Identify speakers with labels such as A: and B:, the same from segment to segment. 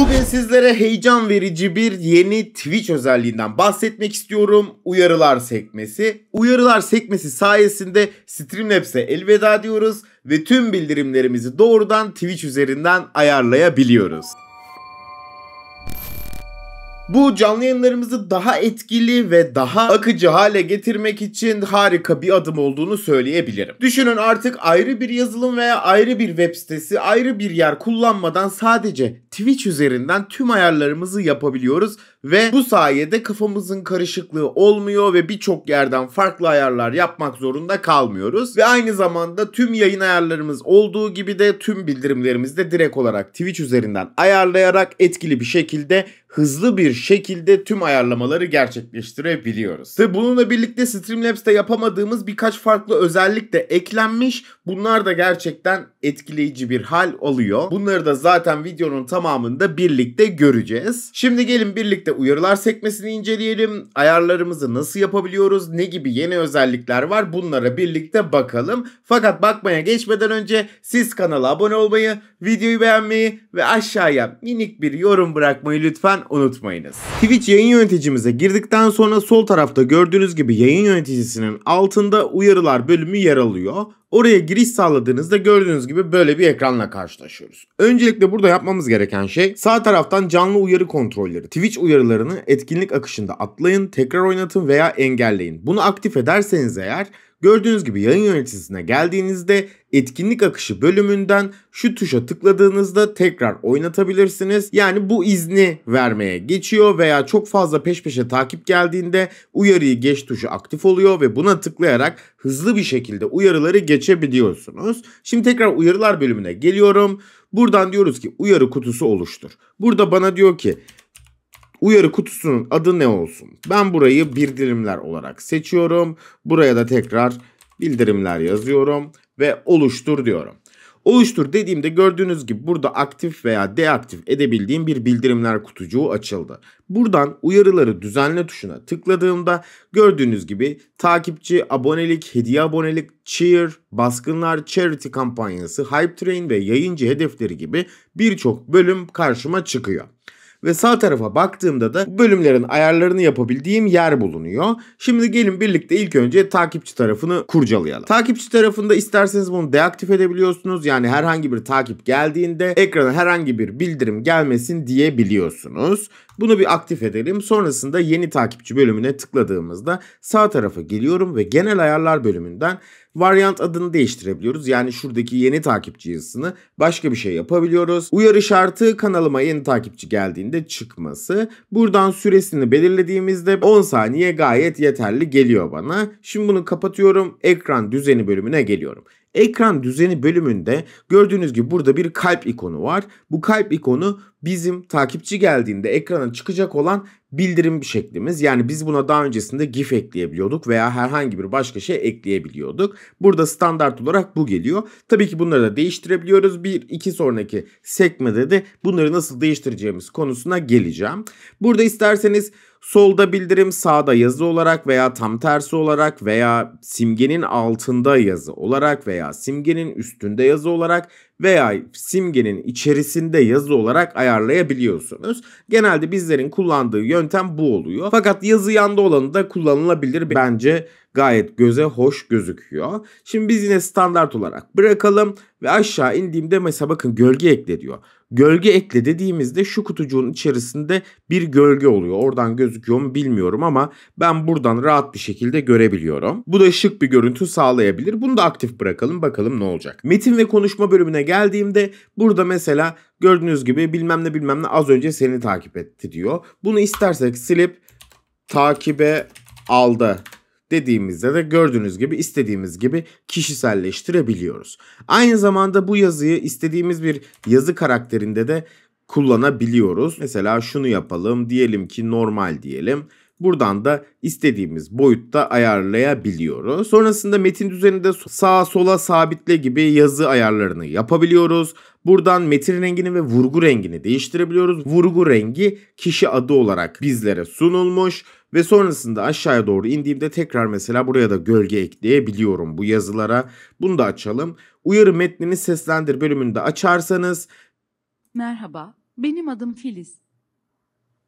A: Bugün sizlere heyecan verici bir yeni Twitch özelliğinden bahsetmek istiyorum. Uyarılar sekmesi. Uyarılar sekmesi sayesinde Streamlabs'e elveda diyoruz ve tüm bildirimlerimizi doğrudan Twitch üzerinden ayarlayabiliyoruz. Bu canlı yayınlarımızı daha etkili ve daha akıcı hale getirmek için harika bir adım olduğunu söyleyebilirim. Düşünün artık ayrı bir yazılım veya ayrı bir web sitesi, ayrı bir yer kullanmadan sadece Twitch üzerinden tüm ayarlarımızı yapabiliyoruz ve bu sayede kafamızın karışıklığı olmuyor ve birçok yerden farklı ayarlar yapmak zorunda kalmıyoruz. Ve aynı zamanda tüm yayın ayarlarımız olduğu gibi de tüm bildirimlerimizi de direkt olarak Twitch üzerinden ayarlayarak etkili bir şekilde hızlı bir şekilde tüm ayarlamaları gerçekleştirebiliyoruz. Ve bununla birlikte Streamlabs'te yapamadığımız birkaç farklı özellik de eklenmiş Bunlar da gerçekten etkileyici bir hal alıyor. Bunları da zaten videonun tamamında birlikte göreceğiz. Şimdi gelin birlikte uyarılar sekmesini inceleyelim. Ayarlarımızı nasıl yapabiliyoruz? Ne gibi yeni özellikler var? Bunlara birlikte bakalım. Fakat bakmaya geçmeden önce siz kanala abone olmayı, videoyu beğenmeyi ve aşağıya minik bir yorum bırakmayı lütfen unutmayınız. Twitch yayın yöneticimize girdikten sonra sol tarafta gördüğünüz gibi yayın yöneticisinin altında uyarılar bölümü yer alıyor. Oraya giriş sağladığınızda gördüğünüz gibi böyle bir ekranla karşılaşıyoruz. Öncelikle burada yapmamız gereken şey sağ taraftan canlı uyarı kontrolleri, Twitch uyarılarını etkinlik akışında atlayın, tekrar oynatın veya engelleyin. Bunu aktif ederseniz eğer Gördüğünüz gibi yayın yöneticisine geldiğinizde etkinlik akışı bölümünden şu tuşa tıkladığınızda tekrar oynatabilirsiniz. Yani bu izni vermeye geçiyor veya çok fazla peş peşe takip geldiğinde uyarıyı geç tuşu aktif oluyor ve buna tıklayarak hızlı bir şekilde uyarıları geçebiliyorsunuz. Şimdi tekrar uyarılar bölümüne geliyorum. Buradan diyoruz ki uyarı kutusu oluştur. Burada bana diyor ki Uyarı kutusunun adı ne olsun? Ben burayı bildirimler olarak seçiyorum. Buraya da tekrar bildirimler yazıyorum ve oluştur diyorum. Oluştur dediğimde gördüğünüz gibi burada aktif veya deaktif edebildiğim bir bildirimler kutucuğu açıldı. Buradan uyarıları düzenle tuşuna tıkladığımda gördüğünüz gibi takipçi, abonelik, hediye abonelik, cheer, baskınlar, charity kampanyası, hype train ve yayıncı hedefleri gibi birçok bölüm karşıma çıkıyor. Ve sağ tarafa baktığımda da bölümlerin ayarlarını yapabildiğim yer bulunuyor. Şimdi gelin birlikte ilk önce takipçi tarafını kurcalayalım. Takipçi tarafında isterseniz bunu deaktif edebiliyorsunuz. Yani herhangi bir takip geldiğinde ekrana herhangi bir bildirim gelmesin diyebiliyorsunuz. Bunu bir aktif edelim. Sonrasında yeni takipçi bölümüne tıkladığımızda sağ tarafa geliyorum ve genel ayarlar bölümünden varyant adını değiştirebiliyoruz. Yani şuradaki yeni takipçi yazısını başka bir şey yapabiliyoruz. Uyarı şartı kanalıma yeni takipçi geldiğinde çıkması. Buradan süresini belirlediğimizde 10 saniye gayet yeterli geliyor bana. Şimdi bunu kapatıyorum. Ekran düzeni bölümüne geliyorum. Ekran düzeni bölümünde gördüğünüz gibi burada bir kalp ikonu var. Bu kalp ikonu bizim takipçi geldiğinde ekrana çıkacak olan bildirim şeklimiz. Yani biz buna daha öncesinde GIF ekleyebiliyorduk veya herhangi bir başka şey ekleyebiliyorduk. Burada standart olarak bu geliyor. Tabii ki bunları da değiştirebiliyoruz. Bir iki sonraki sekmede de bunları nasıl değiştireceğimiz konusuna geleceğim. Burada isterseniz solda bildirim, sağda yazı olarak veya tam tersi olarak veya simgenin altında yazı olarak veya simgenin üstünde yazı olarak veya simgenin içerisinde yazı olarak ayarlayabiliyorsunuz. Genelde bizlerin kullandığı yöntem bu oluyor. Fakat yazı yanda olanı da kullanılabilir. Bence gayet göze hoş gözüküyor. Şimdi biz yine standart olarak bırakalım ve aşağı indiğimde mesela bakın gölge ekle diyor. Gölge ekle dediğimizde şu kutucuğun içerisinde bir gölge oluyor. Oradan gözüküyor mu bilmiyorum ama ben buradan rahat bir şekilde görebiliyorum. Bu da şık bir görüntü sağlayabilir. Bunu da aktif bırakalım bakalım ne olacak. Metin ve konuşma bölümüne geldiğimde burada mesela gördüğünüz gibi bilmem ne bilmem ne az önce seni takip etti diyor. Bunu istersek silip takibe aldı dediğimizde de gördüğünüz gibi istediğimiz gibi kişiselleştirebiliyoruz. Aynı zamanda bu yazıyı istediğimiz bir yazı karakterinde de kullanabiliyoruz. Mesela şunu yapalım diyelim ki normal diyelim. Buradan da istediğimiz boyutta ayarlayabiliyoruz. Sonrasında metin düzeninde sağa sola sabitle gibi yazı ayarlarını yapabiliyoruz. Buradan metin rengini ve vurgu rengini değiştirebiliyoruz. Vurgu rengi kişi adı olarak bizlere sunulmuş. Ve sonrasında aşağıya doğru indiğimde tekrar mesela buraya da gölge ekleyebiliyorum bu yazılara. Bunu da açalım. Uyarı metnini seslendir bölümünde açarsanız. Merhaba, benim adım Filiz.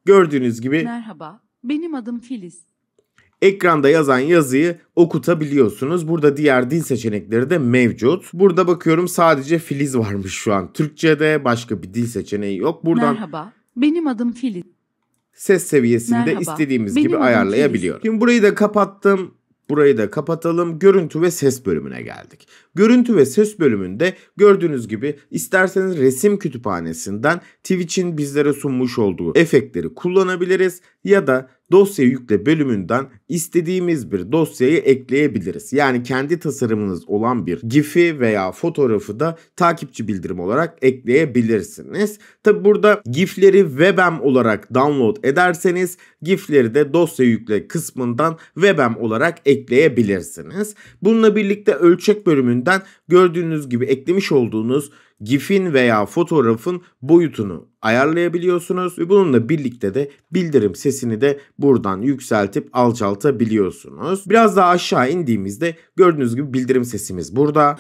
A: Gördüğünüz gibi. Merhaba, benim adım Filiz ekranda yazan yazıyı okutabiliyorsunuz. Burada diğer dil seçenekleri de mevcut. Burada bakıyorum sadece Filiz varmış şu an. Türkçe'de başka bir dil seçeneği yok. Buradan Merhaba, benim adım Filiz ses seviyesinde Merhaba. istediğimiz Benim gibi ayarlayabiliyoruz. Şimdi burayı da kapattım. Burayı da kapatalım. Görüntü ve ses bölümüne geldik. Görüntü ve ses bölümünde gördüğünüz gibi isterseniz resim kütüphanesinden Twitch'in bizlere sunmuş olduğu efektleri kullanabiliriz ya da dosya yükle bölümünden istediğimiz bir dosyayı ekleyebiliriz. Yani kendi tasarımınız olan bir GIF'i veya fotoğrafı da takipçi bildirim olarak ekleyebilirsiniz. Tabi burada GIF'leri WebM olarak download ederseniz GIF'leri de dosya yükle kısmından WebM olarak ekleyebilirsiniz. Bununla birlikte ölçek bölümünden gördüğünüz gibi eklemiş olduğunuz GIF'in veya fotoğrafın boyutunu ayarlayabiliyorsunuz ve bununla birlikte de bildirim sesini de buradan yükseltip alçaltabiliyorsunuz. Biraz daha aşağı indiğimizde gördüğünüz gibi bildirim sesimiz burada.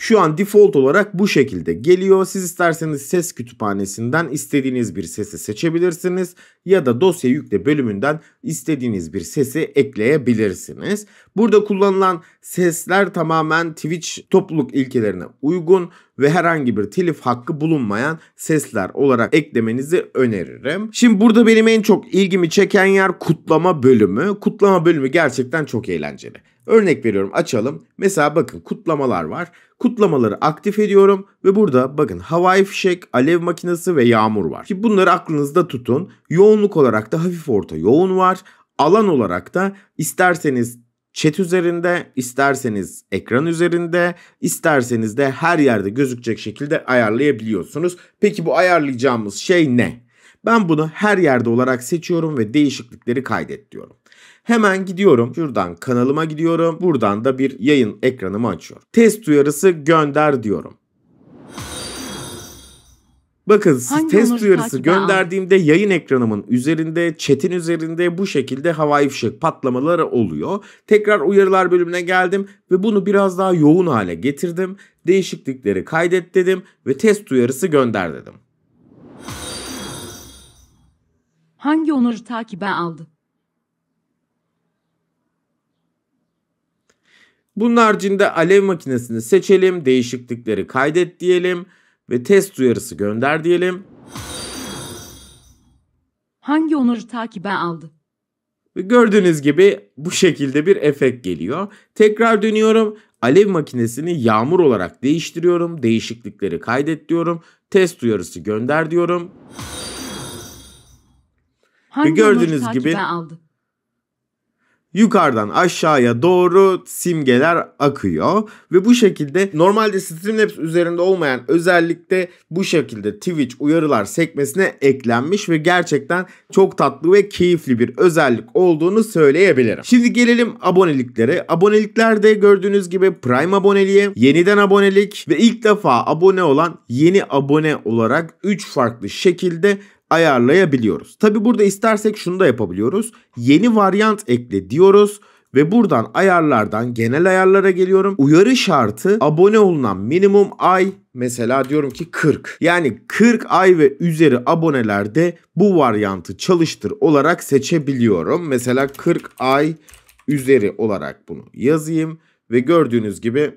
A: Şu an default olarak bu şekilde geliyor. Siz isterseniz ses kütüphanesinden istediğiniz bir sesi seçebilirsiniz ya da dosya yükle bölümünden istediğiniz bir sesi ekleyebilirsiniz. Burada kullanılan sesler tamamen Twitch topluluk ilkelerine uygun ve herhangi bir telif hakkı bulunmayan sesler olarak eklemenizi öneririm. Şimdi burada benim en çok ilgimi çeken yer kutlama bölümü. Kutlama bölümü gerçekten çok eğlenceli. Örnek veriyorum açalım. Mesela bakın kutlamalar var. Kutlamaları aktif ediyorum ve burada bakın havai fişek, alev makinesi ve yağmur var. Ki bunları aklınızda tutun. Yoğunluk olarak da hafif orta yoğun var. Alan olarak da isterseniz chat üzerinde, isterseniz ekran üzerinde, isterseniz de her yerde gözükecek şekilde ayarlayabiliyorsunuz. Peki bu ayarlayacağımız şey ne? Ben bunu her yerde olarak seçiyorum ve değişiklikleri kaydet diyorum. Hemen gidiyorum. Şuradan kanalıma gidiyorum. Buradan da bir yayın ekranımı açıyorum. Test uyarısı gönder diyorum. Bakın Hangi test uyarısı gönderdiğimde yayın ekranımın üzerinde, chat'in üzerinde bu şekilde havai fişek patlamaları oluyor. Tekrar uyarılar bölümüne geldim ve bunu biraz daha yoğun hale getirdim. Değişiklikleri kaydet dedim ve test uyarısı gönder dedim. Hangi onur takibe aldı? Bunun haricinde alev makinesini seçelim, değişiklikleri kaydet diyelim ve test uyarısı gönder diyelim. Hangi onur takibe aldı? Gördüğünüz gibi bu şekilde bir efekt geliyor. Tekrar dönüyorum. Alev makinesini yağmur olarak değiştiriyorum. Değişiklikleri kaydet diyorum. Test uyarısı gönder diyorum.
B: Hangi Ve gördüğünüz gibi
A: aldı? yukarıdan aşağıya doğru simgeler akıyor ve bu şekilde normalde Streamlabs üzerinde olmayan özellikle bu şekilde Twitch uyarılar sekmesine eklenmiş ve gerçekten çok tatlı ve keyifli bir özellik olduğunu söyleyebilirim. Şimdi gelelim aboneliklere. Aboneliklerde gördüğünüz gibi Prime aboneliği, yeniden abonelik ve ilk defa abone olan yeni abone olarak 3 farklı şekilde ayarlayabiliyoruz. Tabi burada istersek şunu da yapabiliyoruz. Yeni varyant ekle diyoruz ve buradan ayarlardan genel ayarlara geliyorum. Uyarı şartı abone olunan minimum ay mesela diyorum ki 40. Yani 40 ay ve üzeri abonelerde bu varyantı çalıştır olarak seçebiliyorum. Mesela 40 ay üzeri olarak bunu yazayım ve gördüğünüz gibi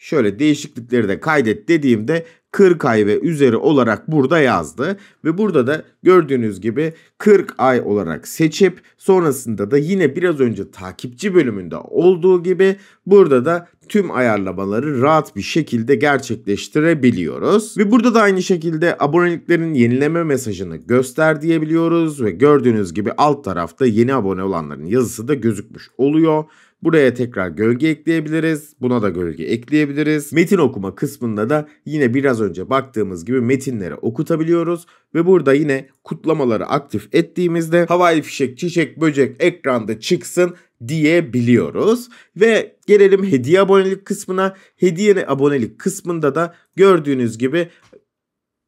A: şöyle değişiklikleri de kaydet dediğimde 40 ay ve üzeri olarak burada yazdı. Ve burada da gördüğünüz gibi 40 ay olarak seçip sonrasında da yine biraz önce takipçi bölümünde olduğu gibi burada da tüm ayarlamaları rahat bir şekilde gerçekleştirebiliyoruz. Ve burada da aynı şekilde aboneliklerin yenileme mesajını göster diyebiliyoruz ve gördüğünüz gibi alt tarafta yeni abone olanların yazısı da gözükmüş oluyor. Buraya tekrar gölge ekleyebiliriz. Buna da gölge ekleyebiliriz. Metin okuma kısmında da yine biraz önce baktığımız gibi metinleri okutabiliyoruz. Ve burada yine kutlamaları aktif ettiğimizde havai fişek, çiçek, böcek ekranda çıksın diyebiliyoruz. Ve gelelim hediye abonelik kısmına. Hediye abonelik kısmında da gördüğünüz gibi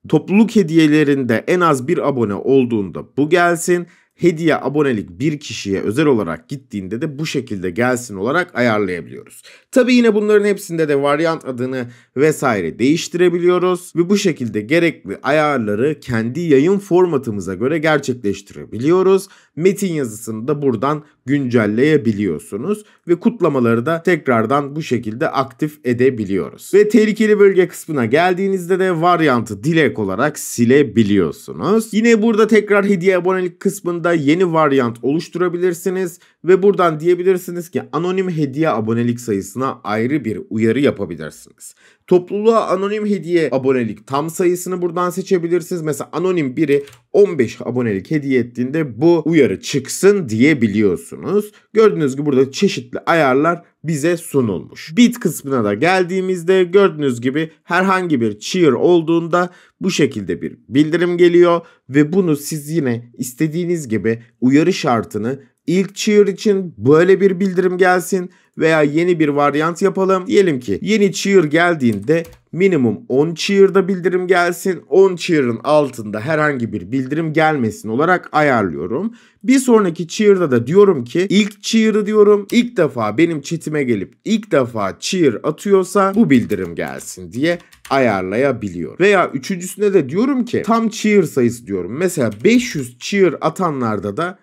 A: topluluk hediyelerinde en az bir abone olduğunda bu gelsin hediye abonelik bir kişiye özel olarak gittiğinde de bu şekilde gelsin olarak ayarlayabiliyoruz. Tabi yine bunların hepsinde de varyant adını vesaire değiştirebiliyoruz ve bu şekilde gerekli ayarları kendi yayın formatımıza göre gerçekleştirebiliyoruz. Metin yazısını da buradan güncelleyebiliyorsunuz ve kutlamaları da tekrardan bu şekilde aktif edebiliyoruz. Ve tehlikeli bölge kısmına geldiğinizde de varyantı dilek olarak silebiliyorsunuz. Yine burada tekrar hediye abonelik kısmında yeni varyant oluşturabilirsiniz ve buradan diyebilirsiniz ki anonim hediye abonelik sayısına ayrı bir uyarı yapabilirsiniz. Topluluğa anonim hediye abonelik tam sayısını buradan seçebilirsiniz. Mesela anonim biri 15 abonelik hediye ettiğinde bu uyarı çıksın diyebiliyorsunuz. Gördüğünüz gibi burada çeşitli ayarlar bize sunulmuş. Bit kısmına da geldiğimizde gördüğünüz gibi herhangi bir cheer olduğunda bu şekilde bir bildirim geliyor ve bunu siz yine istediğiniz gibi uyarı şartını ilk cheer için böyle bir bildirim gelsin veya yeni bir varyant yapalım. Diyelim ki yeni cheer geldiğinde minimum 10 cheer'da bildirim gelsin. 10 cheer'ın altında herhangi bir bildirim gelmesin olarak ayarlıyorum. Bir sonraki cheer'da da diyorum ki ilk cheer'ı diyorum ilk defa benim çetime gelip ilk defa cheer atıyorsa bu bildirim gelsin diye ayarlayabiliyor. Veya üçüncüsüne de diyorum ki tam cheer sayısı diyorum. Mesela 500 cheer atanlarda da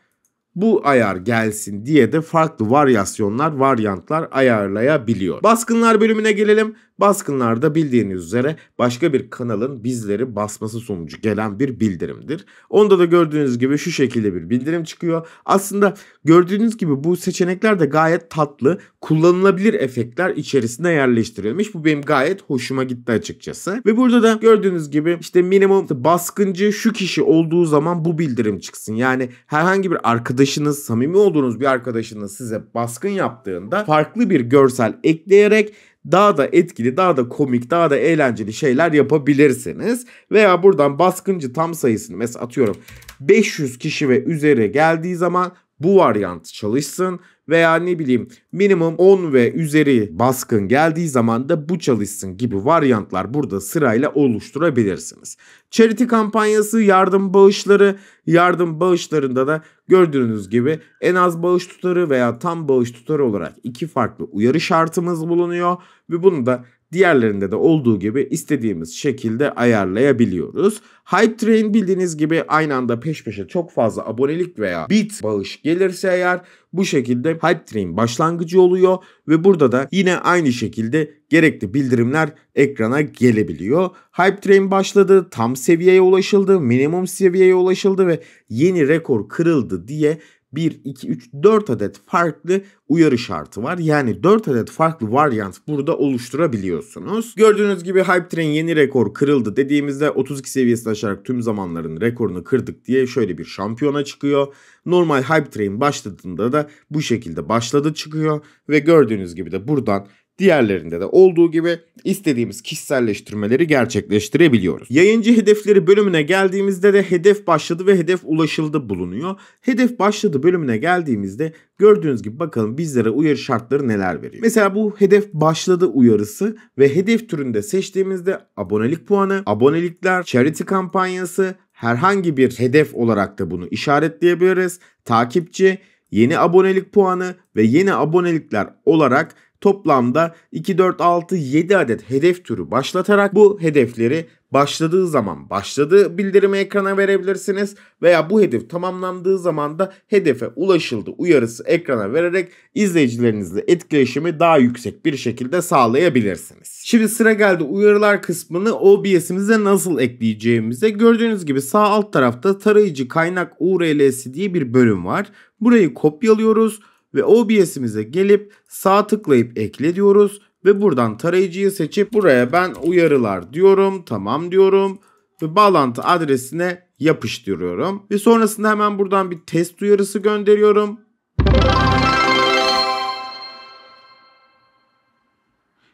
A: bu ayar gelsin diye de farklı varyasyonlar, varyantlar ayarlayabiliyor. Baskınlar bölümüne gelelim. Baskınlarda bildiğiniz üzere başka bir kanalın bizleri basması sonucu gelen bir bildirimdir. Onda da gördüğünüz gibi şu şekilde bir bildirim çıkıyor. Aslında gördüğünüz gibi bu seçenekler de gayet tatlı, kullanılabilir efektler içerisine yerleştirilmiş. Bu benim gayet hoşuma gitti açıkçası. Ve burada da gördüğünüz gibi işte minimum baskıncı şu kişi olduğu zaman bu bildirim çıksın. Yani herhangi bir arkadaşınız, samimi olduğunuz bir arkadaşınız size baskın yaptığında farklı bir görsel ekleyerek daha da etkili, daha da komik, daha da eğlenceli şeyler yapabilirsiniz. Veya buradan baskıncı tam sayısını mesela atıyorum 500 kişi ve üzeri geldiği zaman bu varyant çalışsın veya ne bileyim minimum 10 ve üzeri baskın geldiği zaman da bu çalışsın gibi varyantlar burada sırayla oluşturabilirsiniz. Charity kampanyası, yardım bağışları, yardım bağışlarında da gördüğünüz gibi en az bağış tutarı veya tam bağış tutarı olarak iki farklı uyarı şartımız bulunuyor ve bunu da Diğerlerinde de olduğu gibi istediğimiz şekilde ayarlayabiliyoruz. Hype Train bildiğiniz gibi aynı anda peş peşe çok fazla abonelik veya bit bağış gelirse eğer bu şekilde Hype Train başlangıcı oluyor ve burada da yine aynı şekilde gerekli bildirimler ekrana gelebiliyor. Hype Train başladı, tam seviyeye ulaşıldı, minimum seviyeye ulaşıldı ve yeni rekor kırıldı diye 1, 2, 3, 4 adet farklı uyarı şartı var. Yani 4 adet farklı varyant burada oluşturabiliyorsunuz. Gördüğünüz gibi Hype Train yeni rekor kırıldı dediğimizde 32 seviyesini aşarak tüm zamanların rekorunu kırdık diye şöyle bir şampiyona çıkıyor. Normal Hype Train başladığında da bu şekilde başladı çıkıyor ve gördüğünüz gibi de buradan Diğerlerinde de olduğu gibi istediğimiz kişiselleştirmeleri gerçekleştirebiliyoruz. Yayıncı hedefleri bölümüne geldiğimizde de hedef başladı ve hedef ulaşıldı bulunuyor. Hedef başladı bölümüne geldiğimizde gördüğünüz gibi bakalım bizlere uyarı şartları neler veriyor. Mesela bu hedef başladı uyarısı ve hedef türünde seçtiğimizde abonelik puanı, abonelikler, charity kampanyası, herhangi bir hedef olarak da bunu işaretleyebiliriz. Takipçi, yeni abonelik puanı ve yeni abonelikler olarak toplamda 2, 4, 6, 7 adet hedef türü başlatarak bu hedefleri başladığı zaman başladığı bildirimi ekrana verebilirsiniz veya bu hedef tamamlandığı zaman da hedefe ulaşıldı uyarısı ekrana vererek izleyicilerinizle etkileşimi daha yüksek bir şekilde sağlayabilirsiniz. Şimdi sıra geldi uyarılar kısmını OBS'imize nasıl ekleyeceğimize. Gördüğünüz gibi sağ alt tarafta tarayıcı kaynak URL'si diye bir bölüm var. Burayı kopyalıyoruz ve OBS'imize gelip sağ tıklayıp ekle diyoruz ve buradan tarayıcıyı seçip buraya ben uyarılar diyorum. Tamam diyorum ve bağlantı adresine yapıştırıyorum ve sonrasında hemen buradan bir test uyarısı gönderiyorum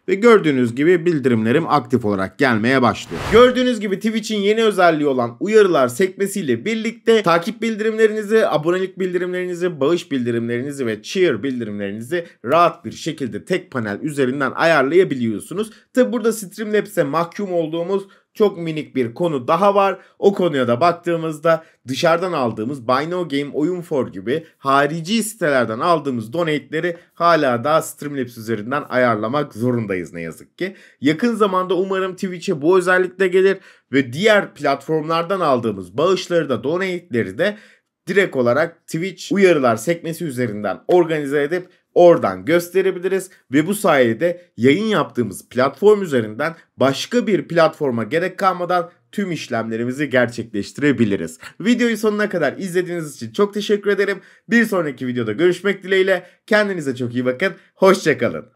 A: ve gördüğünüz gibi bildirimlerim aktif olarak gelmeye başladı. Gördüğünüz gibi Twitch'in yeni özelliği olan uyarılar sekmesiyle birlikte takip bildirimlerinizi, abonelik bildirimlerinizi, bağış bildirimlerinizi ve cheer bildirimlerinizi rahat bir şekilde tek panel üzerinden ayarlayabiliyorsunuz. Tabi burada Streamlabs'e mahkum olduğumuz çok minik bir konu daha var. O konuya da baktığımızda dışarıdan aldığımız Buy No Game, Oyun For gibi harici sitelerden aldığımız donate'leri hala daha Streamlabs üzerinden ayarlamak zorundayız ne yazık ki. Yakın zamanda umarım Twitch'e bu özellik de gelir ve diğer platformlardan aldığımız bağışları da donate'leri de direkt olarak Twitch uyarılar sekmesi üzerinden organize edip oradan gösterebiliriz ve bu sayede yayın yaptığımız platform üzerinden başka bir platforma gerek kalmadan tüm işlemlerimizi gerçekleştirebiliriz. Videoyu sonuna kadar izlediğiniz için çok teşekkür ederim. Bir sonraki videoda görüşmek dileğiyle. Kendinize çok iyi bakın. Hoşçakalın.